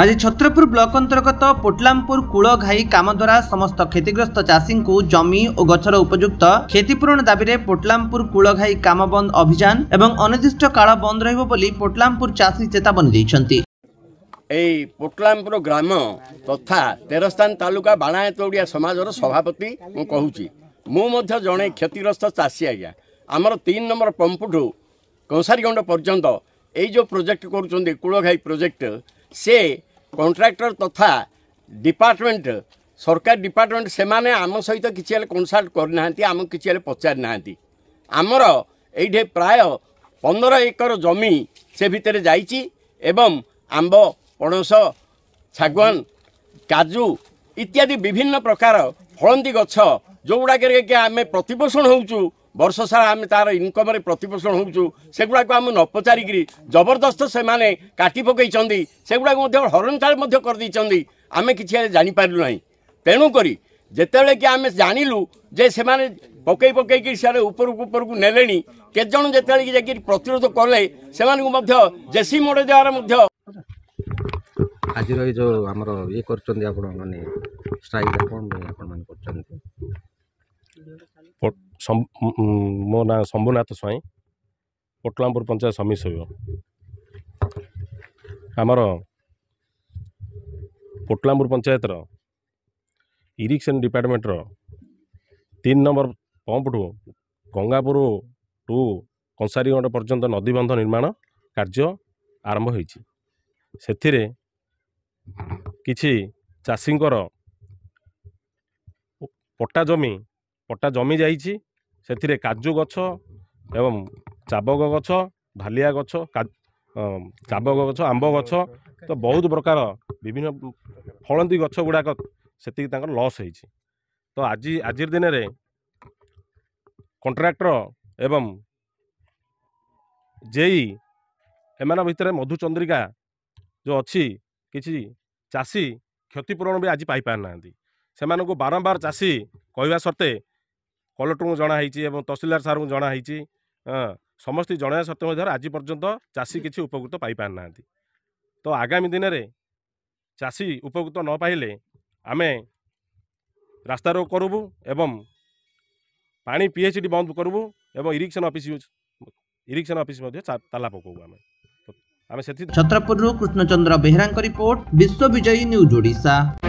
আজ ছত্রপুর ব্লক অন্তর্গত পোটলামপুর কুড়ঘাই কামদ্বারা সমস্ত ক্ষতিগ্রস্ত চাষীঙ্কু জমি ও গছর উপযুক্ত ক্ষতিপূরণ দাবিরে পোটলামপুর কাম বন্ধ অভিযান এবং অনির্দিষ্ট কাল বন্ধ রহব বলে পোটলামপুর চাষী চেতাবনী দিয়েছেন এই পোটলামপুর গ্রাম তথা তেরস্থান তালুকা বাণায়ত ওড়িয়া সমাজর সভাপতি মু কুচি মু জনে ক্ষতিগ্রস্ত চাষী আজ্ঞা আমার তিন নম্বর পম্পুঠু কংসারীগণ্ড পর্যন্ত এই যে প্রোজেক্ট করছেন কুড়ঘাই প্রোজেক্ট সে କଣ୍ଟ୍ରାକ୍ଟର ତଥା ଡିପାର୍ଟମେଣ୍ଟ ସରକାରୀ ଡିପାର୍ଟମେଣ୍ଟ ସେମାନେ ଆମ ସହିତ କିଛି ହେଲେ କନ୍ସଲ୍ଟ କରିନାହାନ୍ତି ଆମକୁ କିଛି ହେଲେ ପଚାରି ନାହାନ୍ତି ଆମର ଏଇଠି ପ୍ରାୟ ପନ୍ଦର ଏକର ଜମି ସେ ଭିତରେ ଯାଇଛି ଏବଂ ଆମ୍ବ ପଣସ ଶାଗୁଆନ କାଜୁ ଇତ୍ୟାଦି ବିଭିନ୍ନ ପ୍ରକାର ହଳନ୍ତୀ ଗଛ ଯେଉଁଗୁଡ଼ାକରେ କି ଆମେ ପ୍ରତିପୋଷଣ ହେଉଛୁ ବର୍ଷ ସାରା ଆମେ ତାର ଇନକମ୍ରେ ପ୍ରତିପୋଷଣ ହେଉଛୁ ସେଗୁଡ଼ାକୁ ଆମେ ନ ପଚାରିକିରି ଜବରଦସ୍ତ ସେମାନେ କାଟି ପକାଇଛନ୍ତି ସେଗୁଡ଼ାକୁ ମଧ୍ୟ ହରଣଚାଳ ମଧ୍ୟ କରିଦେଇଛନ୍ତି ଆମେ କିଛି ଜାଣିପାରିଲୁ ନାହିଁ ତେଣୁକରି ଯେତେବେଳେ କି ଆମେ ଜାଣିଲୁ ଯେ ସେମାନେ ପକାଇ ପକାଇକି ସିଆଡ଼େ ଉପରକୁ ଉପରକୁ ନେଲେଣି କେତେଜଣ ଯେତେବେଳେ କି ଯାଇକି ପ୍ରତିରୋଧ କଲେ ସେମାନଙ୍କୁ ମଧ୍ୟ ଜେସି ମୋଡ଼ ଦେବାର ମଧ୍ୟ ଆଜିର ଏଇ ଯେଉଁ ଆମର ଇଏ କରୁଛନ୍ତି ଆପଣ ମାନେ ଷ୍ଟ୍ରାଇକ୍ ଆପଣ ଆପଣମାନେ କରୁଛନ୍ତି ମୋ ନାଁ ଶମ୍ଭୁନାଥ ସ୍ୱାଇଁ ପୋଟଲାମପୁର ପଞ୍ଚାୟତ ସମିତି ସହିବ ଆମର ପୋଟଳାମପୁର ପଞ୍ଚାୟତର ଇରିଗେସନ୍ ଡିପାର୍ଟମେଣ୍ଟର ତିନି ନମ୍ବର ପମ୍ପଠୁ ଗଙ୍ଗାପୁର ଟୁ କଂସାରିଗଣ୍ଡ ପର୍ଯ୍ୟନ୍ତ ନଦୀବନ୍ଧ ନିର୍ମାଣ କାର୍ଯ୍ୟ ଆରମ୍ଭ ହୋଇଛି ସେଥିରେ କିଛି ଚାଷୀଙ୍କର ପଟା ଜମି ପଟା ଜମି ଯାଇଛି ସେଥିରେ କାଜୁ ଗଛ ଏବଂ ଚାବକ ଗଛ ଢାଲିଆ ଗଛ ଚାବକ ଗଛ ଆମ୍ବ ଗଛ ତ ବହୁତ ପ୍ରକାର ବିଭିନ୍ନ ଫଳନ୍ତି ଗଛ ଗୁଡ଼ାକ ସେତିକି ତାଙ୍କର ଲସ୍ ହେଇଛି ତ ଆଜି ଆଜିର ଦିନରେ କଣ୍ଟ୍ରାକ୍ଟର ଏବଂ ଜେଇ ଏମାନଙ୍କ ଭିତରେ ମଧୁ ଚନ୍ଦ୍ରିକା ଯେଉଁ ଅଛି କିଛି ଚାଷୀ କ୍ଷତିପୂରଣ ବି ଆଜି ପାଇପାରୁନାହାନ୍ତି ସେମାନଙ୍କୁ ବାରମ୍ବାର ଚାଷୀ କହିବା ସତ୍ତ୍ୱେ କଲେକ୍ଟରଙ୍କୁ ଜଣା ହେଇଛି ଏବଂ ତହସିଲଦାର ସାର୍ଙ୍କୁ ଜଣା ହେଇଛି ସମସ୍ତେ ଜଣାଇବା ସତ୍ତ୍ୱେ ମଧ୍ୟ ଆଜି ପର୍ଯ୍ୟନ୍ତ ଚାଷୀ କିଛି ଉପକୃତ ପାଇପାରିନାହାନ୍ତି ତ ଆଗାମୀ ଦିନରେ ଚାଷୀ ଉପକୃତ ନ ପାଇଲେ ଆମେ ରାସ୍ତାରୋକ କରିବୁ ଏବଂ ପାଣି ପି ଏଚ୍ ଡି ବନ୍ଦ କରିବୁ ଏବଂ ଇରିକ୍ସନ୍ ଅଫିସ୍ ଇରିକ୍ସନ୍ ଅଫିସ୍ ମଧ୍ୟ ତାଲା ପକାଉ ଆମେ ଆମେ ସେଥି ଛତ୍ରପୁରରୁ କୃଷ୍ଣଚନ୍ଦ୍ର ବେହେରାଙ୍କ ରିପୋର୍ଟ ବିଶ୍ୱ ବିଜୟୀ ନ୍ୟୁଜ୍ ଓଡ଼ିଶା